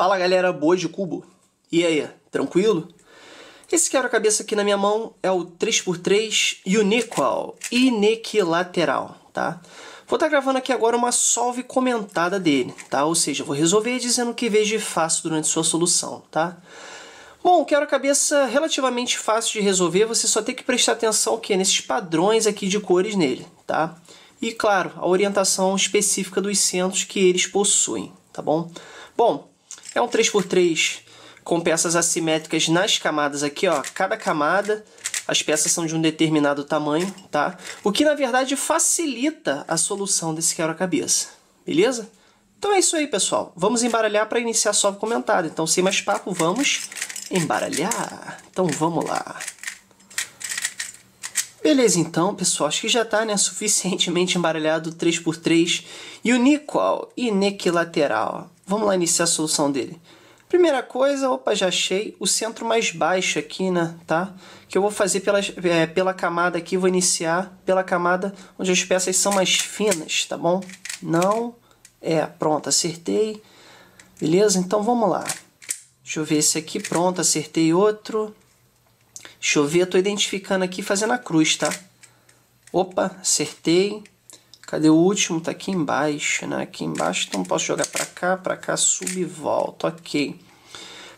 Fala galera boa de Cubo! E aí, tranquilo? Esse quebra-cabeça aqui na minha mão é o 3x3 Uniqual Inequilateral, tá? Vou estar tá gravando aqui agora uma solve comentada dele, tá? Ou seja, vou resolver dizendo que vejo fácil durante sua solução, tá? Bom, o quebra-cabeça relativamente fácil de resolver, você só tem que prestar atenção que é nesses padrões aqui de cores nele, tá? E claro, a orientação específica dos centros que eles possuem, tá bom? Bom, é um 3x3 com peças assimétricas nas camadas aqui, ó. Cada camada, as peças são de um determinado tamanho, tá? O que, na verdade, facilita a solução desse quebra-cabeça, beleza? Então é isso aí, pessoal. Vamos embaralhar para iniciar só o comentário. Então, sem mais papo, vamos embaralhar. Então, vamos lá. Beleza então, pessoal, acho que já está né, suficientemente embaralhado 3x3 e o Nicol inequilateral. Vamos lá iniciar a solução dele. Primeira coisa, opa, já achei o centro mais baixo aqui, né, tá? Que eu vou fazer pela, é, pela camada aqui, vou iniciar pela camada onde as peças são mais finas, tá bom? Não, é, pronto, acertei. Beleza? Então vamos lá. Deixa eu ver esse aqui, pronto, acertei outro. Deixa eu ver, eu tô identificando aqui, fazendo a cruz, tá? Opa, acertei. Cadê o último? Tá aqui embaixo, né? Aqui embaixo, então posso jogar para cá, para cá, sub e volta, ok.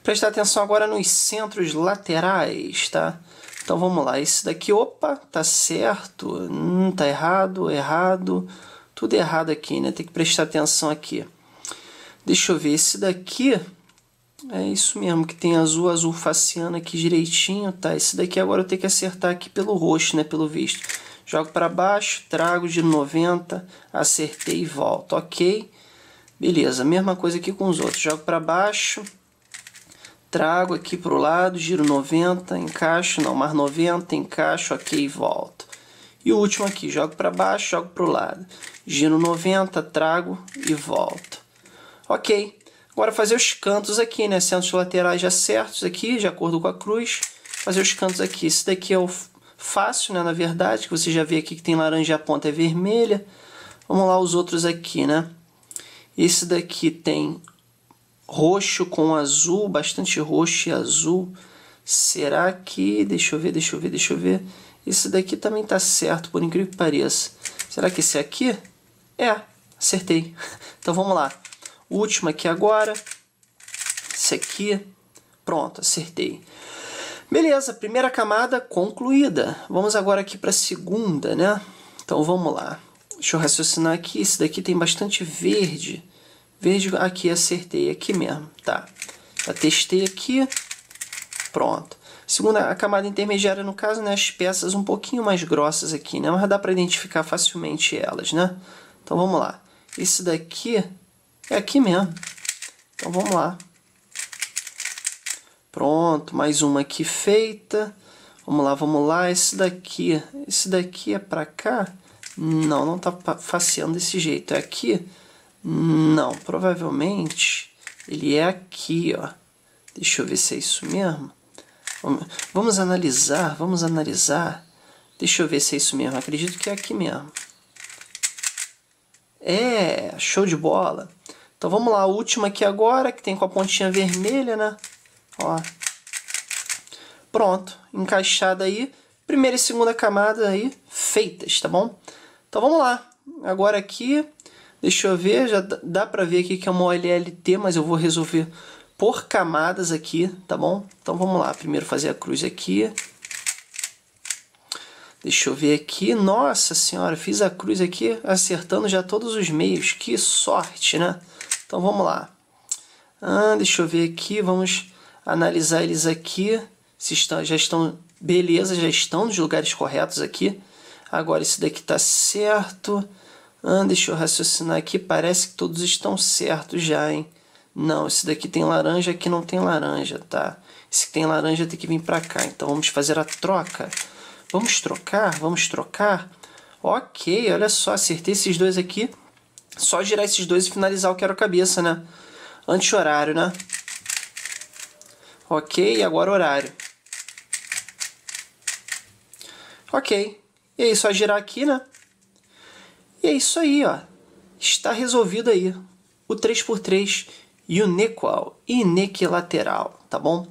Prestar atenção agora nos centros laterais, tá? Então vamos lá, esse daqui, opa, tá certo, hum, tá errado, errado, tudo errado aqui, né? Tem que prestar atenção aqui. Deixa eu ver, esse daqui, é isso mesmo, que tem azul, azul faciano aqui direitinho, tá? Esse daqui agora eu tenho que acertar aqui pelo roxo, né? Pelo visto. Jogo para baixo, trago de 90, acertei e volto. Ok. Beleza, mesma coisa aqui com os outros. Jogo para baixo, trago aqui para o lado, giro 90, encaixo, não, mais 90, encaixo, ok e volto. E o último aqui, jogo para baixo, jogo para o lado. Giro 90, trago e volto. Ok, agora fazer os cantos aqui, né? Centros laterais já certos aqui, de acordo com a cruz. Fazer os cantos aqui. Esse daqui é o fácil, né? Na verdade, que você já vê aqui que tem laranja e a ponta é vermelha. Vamos lá os outros aqui, né? Esse daqui tem roxo com azul, bastante roxo e azul. Será que... Deixa eu ver, deixa eu ver, deixa eu ver. Esse daqui também tá certo, por incrível que pareça. Será que esse aqui? É, acertei. Então vamos lá. último aqui agora. Esse aqui. Pronto, acertei. Beleza, primeira camada concluída. Vamos agora aqui para a segunda, né? Então vamos lá. Deixa eu raciocinar aqui. Esse daqui tem bastante verde. Verde aqui, acertei aqui mesmo. Tá. Já testei aqui. Pronto. Segunda a camada intermediária, no caso, né, as peças um pouquinho mais grossas aqui, né? Mas dá para identificar facilmente elas, né? Então vamos lá. Esse daqui é aqui mesmo. Então vamos lá. Pronto, mais uma aqui feita. Vamos lá, vamos lá. Esse daqui, esse daqui é para cá? Não, não tá faceando desse jeito. É aqui? Não, provavelmente ele é aqui, ó. Deixa eu ver se é isso mesmo. Vamos, vamos analisar, vamos analisar. Deixa eu ver se é isso mesmo. Acredito que é aqui mesmo. É, show de bola. Então vamos lá, a última aqui agora, que tem com a pontinha vermelha, né? Ó. Pronto, encaixada aí. Primeira e segunda camada aí feitas, tá bom? Então vamos lá. Agora aqui, deixa eu ver, já dá pra ver aqui que é uma OLLT, mas eu vou resolver por camadas aqui, tá bom? Então vamos lá, primeiro fazer a cruz aqui. Deixa eu ver aqui. Nossa senhora, fiz a cruz aqui acertando já todos os meios. Que sorte, né? Então vamos lá. Ah, deixa eu ver aqui, vamos analisar eles aqui, se estão, já estão, beleza, já estão nos lugares corretos aqui. Agora esse daqui está certo. Ah, deixa eu raciocinar aqui, parece que todos estão certos já, hein? Não, esse daqui tem laranja, aqui não tem laranja, tá? Esse que tem laranja tem que vir para cá, então vamos fazer a troca. Vamos trocar, vamos trocar. Ok, olha só, acertei esses dois aqui. Só girar esses dois e finalizar o quero cabeça, né? Anti-horário, né? Ok, agora horário. Ok. E aí, só girar aqui, né? E é isso aí, ó. Está resolvido aí. O 3x3 unequal, inequilateral, tá bom?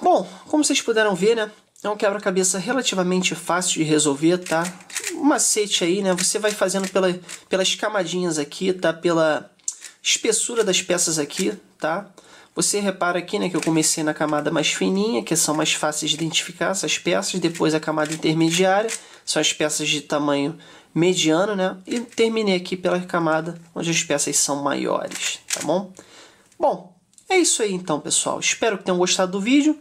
Bom, como vocês puderam ver, né? É um quebra-cabeça relativamente fácil de resolver, tá? Um macete aí, né? Você vai fazendo pela, pelas camadinhas aqui, tá? Pela espessura das peças aqui, tá? Você repara aqui né, que eu comecei na camada mais fininha, que são mais fáceis de identificar essas peças, depois a camada intermediária, são as peças de tamanho mediano, né? E terminei aqui pela camada onde as peças são maiores, tá bom? Bom, é isso aí então, pessoal. Espero que tenham gostado do vídeo.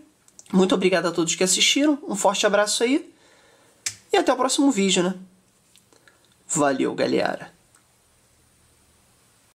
Muito obrigado a todos que assistiram. Um forte abraço aí. E até o próximo vídeo, né? Valeu, galera!